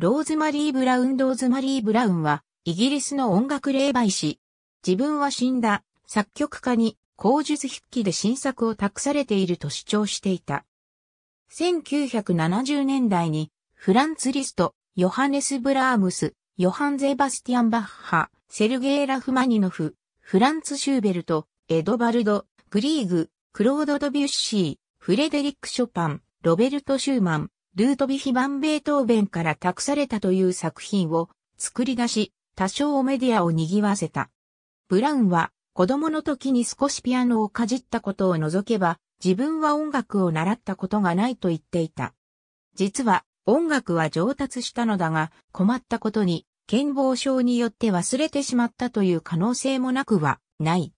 ローズマリー・ブラウン・ローズマリー・ブラウンは、イギリスの音楽霊媒師。自分は死んだ、作曲家に、口述筆記で新作を託されていると主張していた。1970年代に、フランツ・リスト、ヨハネス・ブラームス、ヨハン・ゼバスティアン・バッハ、セルゲイ・ラフマニノフ、フランツ・シューベルト、エドバルド、グリーグ、クロード・ドビュッシー、フレデリック・ショパン、ロベルト・シューマン、ルートビヒバン・ベートーベンから託されたという作品を作り出し、多少メディアを賑わせた。ブラウンは子供の時に少しピアノをかじったことを除けば、自分は音楽を習ったことがないと言っていた。実は音楽は上達したのだが、困ったことに、健忘症によって忘れてしまったという可能性もなくはない。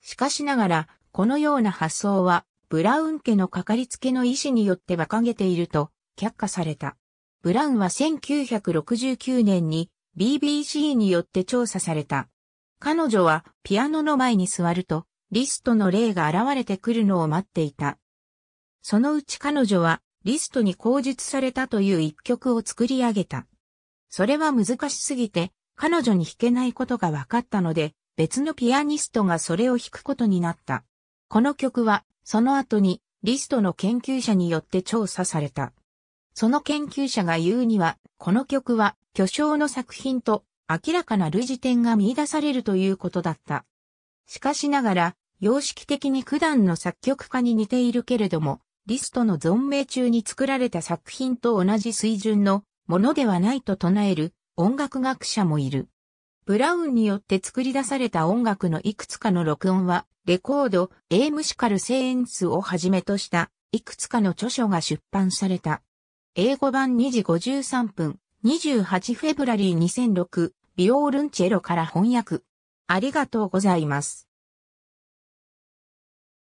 しかしながら、このような発想は、ブラウン家のかかりつけの医師によって馬鹿げていると却下された。ブラウンは1969年に BBC によって調査された。彼女はピアノの前に座るとリストの例が現れてくるのを待っていた。そのうち彼女はリストに口述されたという一曲を作り上げた。それは難しすぎて彼女に弾けないことが分かったので別のピアニストがそれを弾くことになった。この曲はその後にリストの研究者によって調査された。その研究者が言うには、この曲は巨匠の作品と明らかな類似点が見出されるということだった。しかしながら、様式的に普段の作曲家に似ているけれども、リストの存命中に作られた作品と同じ水準のものではないと唱える音楽学者もいる。ブラウンによって作り出された音楽のいくつかの録音は、レコード、エームシカルセーンスをはじめとした、いくつかの著書が出版された。英語版2時53分、28フェブラリー2006、ビオールンチェロから翻訳。ありがとうございます。